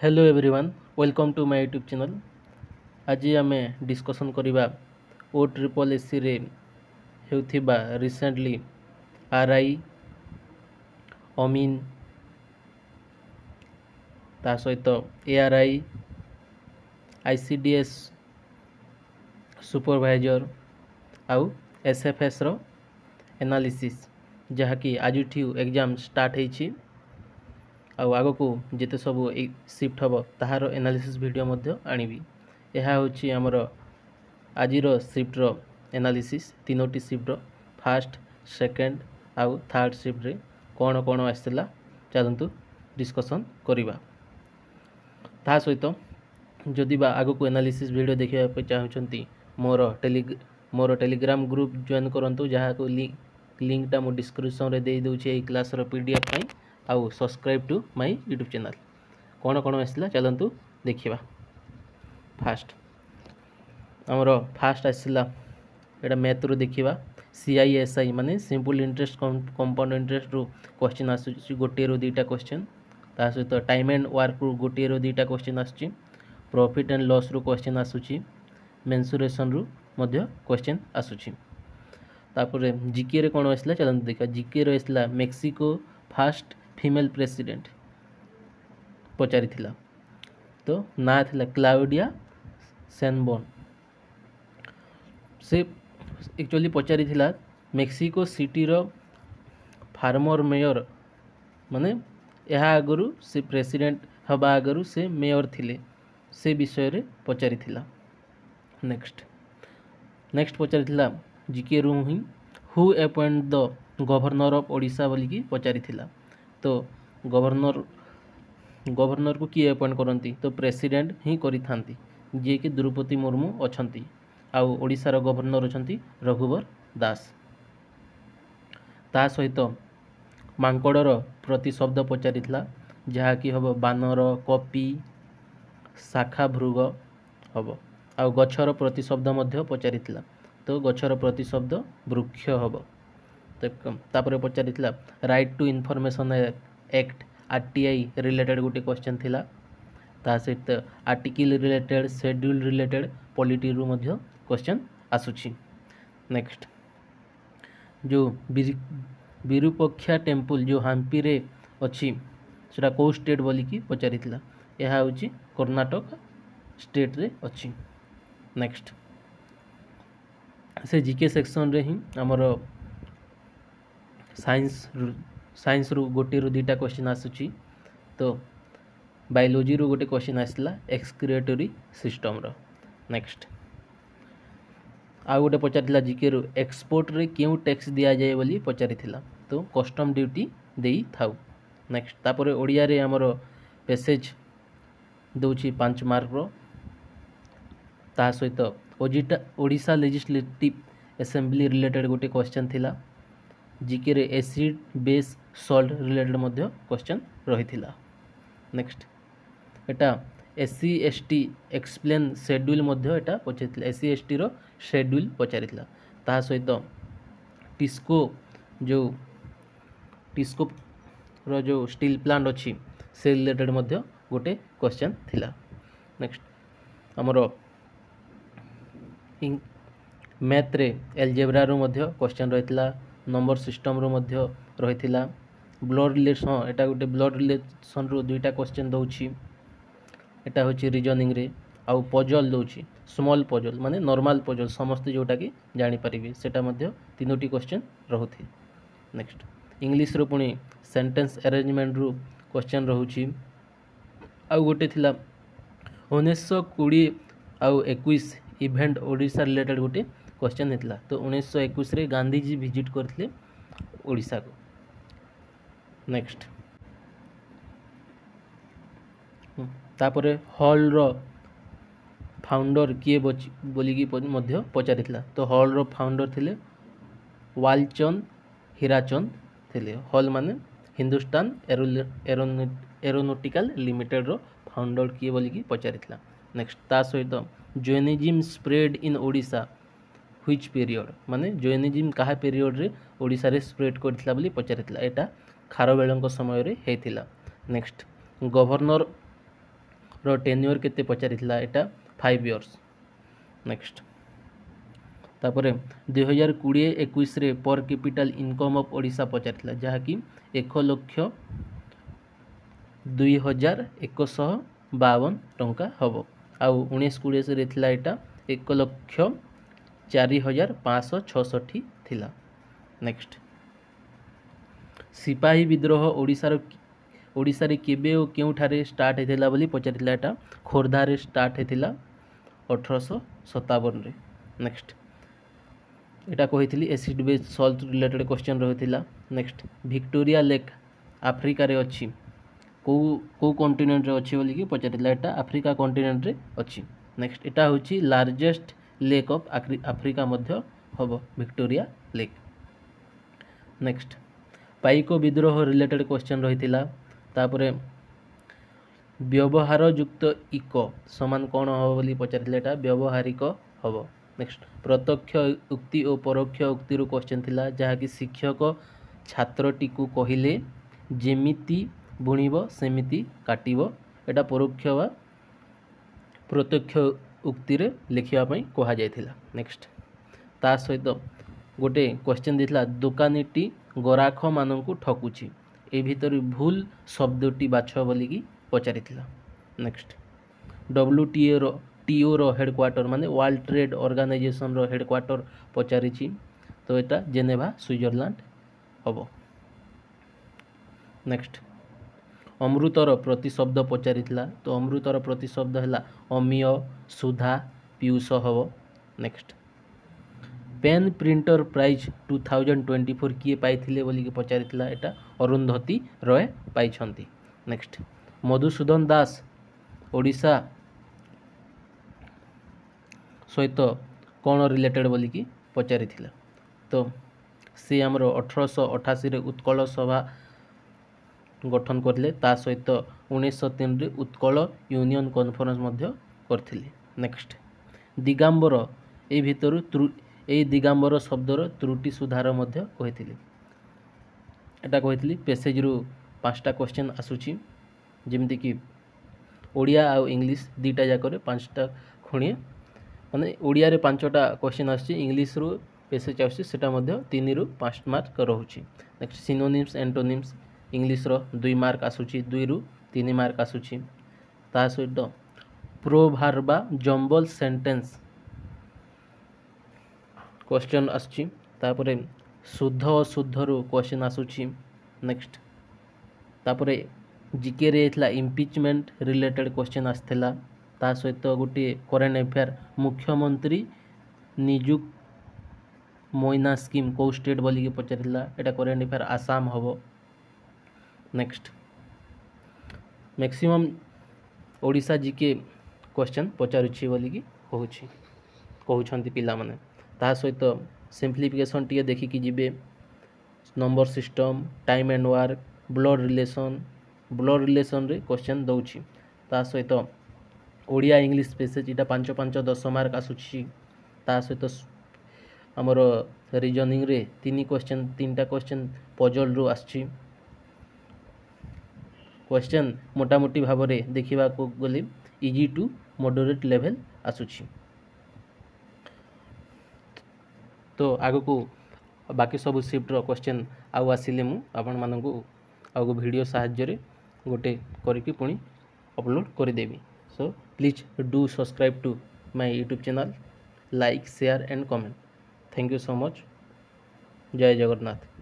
hello everyone welcome to my YouTube channel ଆଜି ଆମେ discussion କରିବା ଓ ଟ୍ରିପଲ୍ ଏସିରେ ହେଉଥିବା ରିସେଣ୍ଟଲି ଆର୍ ଆଇ ଅମିନ୍ ତା ସହିତ A R I I C D S supervisor ଆଉ ଏସ୍ଏଫ୍ଏସ୍ର ଏନାଲିସିସ୍ ଯାହାକି ଆଜିଠୁ ଏକ୍ଜାମ୍ ଷ୍ଟାର୍ଟ ହେଇଛି ଆଉ ଆଗକୁ ଯେତେ ସବୁ ଏଇ ସିଫ୍ଟ ହେବ ତାହାର ଏନାଲିସିସ୍ ଭିଡ଼ିଓ ମଧ୍ୟ ଆଣିବି ଏହା ହେଉଛି ଆମର ଆଜିର ସିଫ୍ଟର ଏନାଲିସିସ୍ ତିନୋଟି ସିଫ୍ଟର ଫାର୍ଷ୍ଟ ସେକେଣ୍ଡ ଆଉ ଥାର୍ଡ଼ ସିଫ୍ଟରେ କ'ଣ କ'ଣ ଆସିଥିଲା ଚାଲନ୍ତୁ ଡିସ୍କସନ୍ କରିବା ତା ସହିତ ଯଦି ବା ଆଗକୁ ଏନାଲିସିସ୍ ଭିଡ଼ିଓ ଦେଖିବା ପାଇଁ ଚାହୁଁଛନ୍ତି ମୋର ଟେଲି ମୋର ଟେଲିଗ୍ରାମ ଗ୍ରୁପ୍ ଜଏନ୍ କରନ୍ତୁ ଯାହାକୁ ଲିଙ୍କ୍ ଲିଙ୍କ୍ଟା ମୁଁ ଡିସ୍କ୍ରିପସନ୍ରେ ଦେଇଦେଉଛି ଏଇ କ୍ଲାସ୍ର ପି ଡି ଏଫ୍ ପାଇଁ ଆଉ subscribe to my YouTube channel କ'ଣ କ'ଣ ଆସିଲା ଚାଲନ୍ତୁ ଦେଖିବା ଫାଷ୍ଟ ଆମର ଫାଷ୍ଟ ଆସିଲା ଏଇଟା ମ୍ୟାଥ୍ରୁ ଦେଖିବା ସିଆଇଏସ୍ଆଇ ମାନେ ସିମ୍ପଲ୍ ଇଣ୍ଟରେଷ୍ଟ କମ୍ପାଉଣ୍ଡ ଇଣ୍ଟରେଷ୍ଟରୁ କ୍ୱେଶ୍ଚିନ୍ ଆସୁଛି ଗୋଟିଏରୁ ଦୁଇଟା କ୍ୱେଶ୍ଚିନ୍ ତା ସହିତ ଟାଇମ୍ ଆଣ୍ଡ ୱାର୍କରୁ ଗୋଟିଏରୁ ଦୁଇଟା କ୍ୱେଶ୍ଚିନ୍ ଆସୁଛି ପ୍ରଫିଟ୍ ଆଣ୍ଡ ଲସ୍ରୁ କ୍ୱେଶ୍ଚିନ୍ ଆସୁଛି ମେନ୍ସୁରେସନ୍ରୁ ମଧ୍ୟ କ୍ୱେଶ୍ଚିନ୍ ଆସୁଛି ତାପରେ ଜିକେରେ କ'ଣ ଆସିଲା ଚାଲନ୍ତୁ ଦେଖିବା ଜିକେରେ ଆସିଲା ମେକ୍ସିକୋ ଫାଷ୍ଟ फिमेल प्रेसीडेट पचार तो ना थी क्लाउडिया सेनबोन से एक्चुअली पचार मेक्सिको सिटर फार्मर मेयर माने यह आगर से प्रेसीडेट हवा आगर से मेयर थिले से विषय पचार नेक्स्ट नेक्स्ट पचार जिके रू हिं appoint the governor of Odisha बोल की पचार ତ ଗଭର୍ଣ୍ଣର ଗଭର୍ଣ୍ଣରକୁ କିଏ ଆପଏଣ୍ଟ କରନ୍ତି ତ ପ୍ରେସିଡେଣ୍ଟ ହିଁ କରିଥାନ୍ତି ଯିଏକି ଦ୍ରୌପଦୀ ମୁର୍ମୁ ଅଛନ୍ତି ଆଉ ଓଡ଼ିଶାର ଗଭର୍ଣ୍ଣର ଅଛନ୍ତି ରଘୁବର ଦାସ ତା ସହିତ ମାଙ୍କଡ଼ର ପ୍ରତିଶବ୍ଦ ପଚାରିଥିଲା ଯାହାକି ହେବ ବାନର କପି ଶାଖା ଭୃଗ ହେବ ଆଉ ଗଛର ପ୍ରତିଶବ୍ଦ ମଧ୍ୟ ପଚାରିଥିଲା ତ ଗଛର ପ୍ରତିଶବ୍ଦ ବୃକ୍ଷ ହେବ पचार right to information act R T I related गोटे क्वेश्चन थी ता सहित article related schedule related polity रू क्वेश्चन आसुची नेक्स्ट जो विरूपक्षा टेम्पल जो हम्पी अच्छी कौ स्टेट बोल कि पचार कर्णाटक स्टेट रे अच्छी नेक्स्ट से जीके सेक्शन रे ही आमर ସାଇନ୍ସ ସାଇନ୍ସରୁ ଗୋଟିଏରୁ ଦୁଇଟା କ୍ୱେଶ୍ଚିନ୍ ଆସୁଛି ତ ବାୟୋଲୋଜିରୁ ଗୋଟେ କ୍ୱେଶ୍ଚିନ୍ ଆସିଲା ଏକ୍ସକ୍ରିଏଟୋରୀ ସିଷ୍ଟମ୍ର ନେକ୍ସଟ ଆଉ ଗୋଟେ ପଚାରିଥିଲା ଜିକେରୁ ଏକ୍ସପୋର୍ଟରେ କେଉଁ ଟ୍ୟାକ୍ସ ଦିଆଯାଏ ବୋଲି ପଚାରିଥିଲା ତ କଷ୍ଟମ୍ ଡ୍ୟୁଟି ଦେଇଥାଉ ନେକ୍ସଟ ତାପରେ ଓଡ଼ିଆରେ ଆମର ପେସେଜ୍ ଦେଉଛି ପାଞ୍ଚ ମାର୍କର ତା ସହିତ ଓଡ଼ିଶା ଲେଜିସ୍ଲେଟିଭ୍ ଆସେମ୍ବ୍ଲି ରିଲେଟେଡ଼୍ ଗୋଟେ କ୍ୱେଶ୍ଚନ୍ ଥିଲା ଜିକେରେ ଏସିଡ୍ ବେସ୍ ସଲ୍ଟ ରିଲେଟେଡ଼୍ ମଧ୍ୟ କ୍ୱେଶ୍ଚନ୍ ରହିଥିଲା ନେକ୍ସଟ ଏଟା S C S T explain schedule ମଧ୍ୟ ଏଟା ପଚାରିଥିଲା ଏସ୍ସି ଏସ୍ ଟିର ସେଡ୍ୟୁଲ୍ ପଚାରିଥିଲା ତାହା ସହିତ ଟିସ୍କୋ ଯେଉଁ ଟିସ୍କୋର ଯେଉଁ ଷ୍ଟିଲ୍ ପ୍ଲାଣ୍ଟ ଅଛି ସେ ରିଲେଟେଡ଼୍ ମଧ୍ୟ ଗୋଟେ କ୍ୱେଶ୍ଚନ୍ ଥିଲା ନେକ୍ସଟ ଆମର ମ୍ୟାଥ୍ରେ ଏଲଜେବ୍ରାରୁ ମଧ୍ୟ କ୍ୱେଶ୍ଚନ୍ ରହିଥିଲା ନମ୍ବର ସିଷ୍ଟମ୍ରୁ ମଧ୍ୟ ରହିଥିଲା ବ୍ଲଡ୍ ରିଲେସନ୍ ଏଇଟା ଗୋଟେ ବ୍ଲଡ୍ ରିଲେସନ୍ରୁ ଦୁଇଟା କ୍ୱେଶ୍ଚନ୍ ଦେଉଛି ଏଇଟା ହେଉଛି ରିଜନିଂରେ ଆଉ ପଜଲ୍ ଦେଉଛି ସ୍ମଲ୍ ପଜଲ୍ ମାନେ ନର୍ମାଲ୍ ପଜଲ୍ ସମସ୍ତେ ଯେଉଁଟାକି ଜାଣିପାରିବେ ସେଇଟା ମଧ୍ୟ ତିନୋଟି କ୍ୱେଶ୍ଚନ୍ ରହୁଛି ନେକ୍ସଟ ଇଂଲିଶରୁ ପୁଣି ସେଣ୍ଟେନ୍ସ ଆରେଞ୍ଜମେଣ୍ଟରୁ କ୍ୱେଶ୍ଚନ୍ ରହୁଛି ଆଉ ଗୋଟେ ଥିଲା ଉଣେଇଶହ କୋଡ଼ିଏ ଆଉ ଏକୋଇଶ ইভেন্ট ওড়িশা রিলেটেড গোটে কোশ্চেন হয়েছিল তো উনিশশো একুশে গান্ধীজি ভিজিট করে ওড়শা কু নেক্সট ତାପରେ ହଲ୍ର ଫାଉଣ୍ଡର କିଏ ବୋଲିକି ମଧ୍ୟ ପଚାରିଥିଲା ତ ହଲ୍ର ଫାଉଣ୍ଡର ଥିଲେ ୱାଲଚନ୍ଦ ହୀରାଚନ୍ଦ ଥିଲେ ହଲ୍ ମାନେ ହିନ୍ଦୁସ୍ତାନ ଏରୋନଟିକାଲ ଲିମିଟେଡ଼ର ଫାଉଣ୍ଡର କିଏ ବୋଲିକି ପଚାରିଥିଲା ନେକ୍ସଟ ତା ସହିତ Jainism spread in Odisha which period মানে জৈনিজিম কাহা পিরিয়ড্রে ওড়িশার স্প্রেড করেছিল বলে পচারি এটা খারবেল সময়ের হয়েছিল নেক্সট গভর্নর টেনিওর কেতে পচারি এটা ফাইভ ইয়র্স নেক্সট তাপরে দুই হাজার কোড়িয়ে একুশে পর ক্যাপিটাল ইনকম অফ ওড়িশা পচারি যা কি এক লক্ষ দুই হাজার একশহ বাবন টঙ্কা হব ଆଉ ଉଣେଇଶ କୋଡ଼ିଏରେ ଥିଲା ଏଇଟା ଏକ ଲକ୍ଷ ଚାରି ହଜାର ପାଞ୍ଚଶହ ଛଅଷଠି ଥିଲା ନେକ୍ସଟ ସିପାହୀ ବିଦ୍ରୋହ ଓଡ଼ିଶାର ଓଡ଼ିଶାରେ କେବେ ଓ କେଉଁଠାରେ ଷ୍ଟାର୍ଟ ହେଇଥିଲା ବୋଲି ପଚାରିଥିଲା ଏଇଟା ଖୋର୍ଦ୍ଧାରେ ଷ୍ଟାର୍ଟ ହେଇଥିଲା ଅଠରଶହ ସତାବନରେ ନେକ୍ସଟ ଏଇଟା କହିଥିଲି acid base salt related question ରହିଥିଲା ନେକ୍ସଟ ଭିକ୍ଟୋରିଆ ଲେକ୍ ଆଫ୍ରିକାରେ ଅଛି କେଉଁ କେଉଁ କଣ୍ଟିନେଣ୍ଟରେ ଅଛି ବୋଲିକି ପଚାରିଥିଲା ଏଇଟା ଆଫ୍ରିକା କଣ୍ଟିନେଣ୍ଟରେ ଅଛି ନେକ୍ସଟ ଏଇଟା ହେଉଛି ଲାର୍ଜେଷ୍ଟ ଲେକ୍ ଅଫ୍ ଆଫ୍ରିକା ମଧ୍ୟ ହେବ ଭିକ୍ଟୋରିଆ ଲେକ୍ ନେକ୍ସଟ ପାଇକ ବିଦ୍ରୋହ ରିଲେଟେଡ଼ କ୍ୱେଶ୍ଚନ୍ ରହିଥିଲା ତାପରେ ବ୍ୟବହାରଯୁକ୍ତ ଇକ ସମାନ କ'ଣ ହେବ ବୋଲି ପଚାରିଥିଲେ ଏଇଟା ବ୍ୟବହାରିକ ହେବ ନେକ୍ସଟ ପ୍ରତ୍ୟକ୍ଷ ଉକ୍ତି ଓ ପରୋକ୍ଷ ଉକ୍ତିରୁ କ୍ୱେଶ୍ଚନ୍ ଥିଲା ଯାହାକି ଶିକ୍ଷକ ଛାତ୍ରଟିକୁ କହିଲେ ଯେମିତି ବୁଣିବ ସେମିତି କାଟିବ ଏଇଟା ପରୋକ୍ଷ ବା ପ୍ରତ୍ୟକ୍ଷ ଉକ୍ତିରେ ଲେଖିବା ପାଇଁ କୁହାଯାଇଥିଲା ନେକ୍ସଟ ତା ସହିତ ଗୋଟେ କ୍ୱେଶ୍ଚିନ୍ ଦେଇଥିଲା ଦୋକାନୀଟି ଗରାଖମାନଙ୍କୁ ଠକୁଛି ଏ ଭିତରୁ ଭୁଲ ଶବ୍ଦଟି ବାଛ ବୋଲିକି ପଚାରିଥିଲା ନେକ୍ସଟ ଡବ୍ଲ୍ୟୁ ଟିଏର ଟିଓର ହେଡ଼କ୍ୱାର୍ଟର ମାନେ ୱାର୍ଲଡ଼ ଟ୍ରେଡ଼ ଅର୍ଗାନାଇଜେସନର ହେଡ଼କ୍ୱାର୍ଟର ପଚାରିଛି ତ ଏଇଟା ଜେନେଭା ସୁଇଜରଲ୍ୟାଣ୍ଡ ହେବ ନେକ୍ସଟ ଅମୃତର ପ୍ରତିଶବ୍ଦ ପଚାରିଥିଲା ତ ଅମୃତର ପ୍ରତିଶବ୍ଦ ହେଲା ଅମୀୟ ସୁଧା ପିୟୁଷ ହେବ next pen printer prize two thousand twenty four କିଏ ପାଇଥିଲେ ବୋଲିକି ପଚାରିଥିଲା ଏଇଟା ଅରୁନ୍ଧତୀ ରୟ ପାଇଛନ୍ତି ନେକ୍ସଟ ମଧୁସୂଦନ ଦାସ ଓଡ଼ିଶା ସହିତ କ'ଣ ରିଲେଟେଡ଼ ବୋଲିକି ପଚାରିଥିଲା ତ ସେ ଆମର ଅଠରଶହ ଅଠାଅଶୀରେ ଉତ୍କଳ ସଭା গঠন করলে তা সহিত ଉଣେଇଶହ ତିନିରେ ଉତ୍କଳ ୟୁନିୟନ୍ କନଫରେନ୍ସ ମଧ୍ୟ କରିଥିଲେ ନେକ୍ସଟ ଦିଗାମ୍ବର ଏଇ ଭିତରୁ ଏଇ ଦିଗାମ୍ବର ଶବ୍ଦର ତ୍ରୁଟି ସୁଧାର ମଧ୍ୟ କହିଥିଲି ଏଇଟା କହିଥିଲି ପେସେଜରୁ ପାଞ୍ଚଟା କ୍ୱେଶ୍ଚିନ୍ ଆସୁଛି ଯେମିତିକି ଓଡ଼ିଆ ଆଉ ଇଂଲିଶ ଦୁଇଟା ଯାକରେ ପାଞ୍ଚଟା ଖୁଣିଏ ମାନେ ଓଡ଼ିଆରେ ପାଞ୍ଚଟା କ୍ୱେଶ୍ଚିନ୍ ଆସୁଛି ଇଂଲିଶରୁ ପେସେଜ୍ ଆସୁଛି ସେଇଟା ମଧ୍ୟ ତିନିରୁ ପାଞ୍ଚ ମାର୍କ ରହୁଛି ନେକ୍ସଟ ସିନୋନିମ୍ସ ଆଣ୍ଟୋନିମ୍ସ ଇଂଲିଶର ଦୁଇ ମାର୍କ ଆସୁଛି ଦୁଇରୁ ତିନି ମାର୍କ ଆସୁଛି ତା ସହିତ ପ୍ରୋଭାର୍ ବା ଜମ୍ବଲ୍ ସେଣ୍ଟେନ୍ସ କ୍ୱେଶ୍ଚନ୍ ଆସୁଛି ତାପରେ ଶୁଦ୍ଧ ଅଶୁଦ୍ଧରୁ କ୍ୱେଶ୍ଚନ୍ ଆସୁଛି ନେକ୍ସଟ ତାପରେ ଜିକେରେ ହେଇଥିଲା ଇମ୍ପିଚମେଣ୍ଟ ରିଲେଟେଡ଼ କ୍ୱେଶ୍ଚନ୍ ଆସିଥିଲା ତା ସହିତ ଗୋଟିଏ କରେଣ୍ଟ ଆଫେୟାର୍ ମୁଖ୍ୟମନ୍ତ୍ରୀ ନିଯୁକ୍ତ ମଇନା ସ୍କିମ୍ କେଉଁ ଷ୍ଟେଟ୍ ବୋଲିକି ପଚାରିଥିଲା ଏଇଟା କରେଣ୍ଟ ଆଫେୟାର୍ ଆସାମ ହେବ next maximum Odisha GK question ପଚାରୁଛି ବୋଲିକି କହୁଛି କହୁଛନ୍ତି ପିଲାମାନେ ତା ସହିତ ସିମ୍ପ୍ଲିଫିକେସନ୍ ଟିକେ ଦେଖିକି ଯିବେ number system time and work blood relation blood ରିଲେସନ୍ରେ କ୍ୱେଶ୍ଚନ୍ ଦେଉଛି ତା ସହିତ ଓଡ଼ିଆ ଇଂଲିଶ ପେସେଜ୍ ଏଇଟା ପାଞ୍ଚ ପାଞ୍ଚ ଦଶ ମାର୍କ ଆସୁଛି ତା ସହିତ ଆମର ରିଜନିଂରେ ତିନି କ୍ୱେଶ୍ଚନ୍ ତିନିଟା କ୍ୱେଶ୍ଚନ୍ ପଜଲ୍ରୁ ଆସୁଛି କ୍ୱେଶ୍ଚନ୍ ମୋଟାମୋଟି ଭାବରେ ଦେଖିବାକୁ ଗଲେ ଇଜି ଟୁ ମଡ଼ରେଟ୍ ଲେଭେଲ୍ ଆସୁଛି ତ ଆଗକୁ ବାକି ସବୁ ସିଫ୍ଟର କ୍ୱେଶ୍ଚନ୍ ଆଉ ଆସିଲେ ମୁଁ ଆପଣମାନଙ୍କୁ ଆଉ ଭିଡ଼ିଓ ସାହାଯ୍ୟରେ ଗୋଟେ କରିକି ପୁଣି ଅପଲୋଡ଼ କରିଦେବି so please do subscribe to my YouTube channel like share and comment thank you so much ଜୟ ଜଗନ୍ନାଥ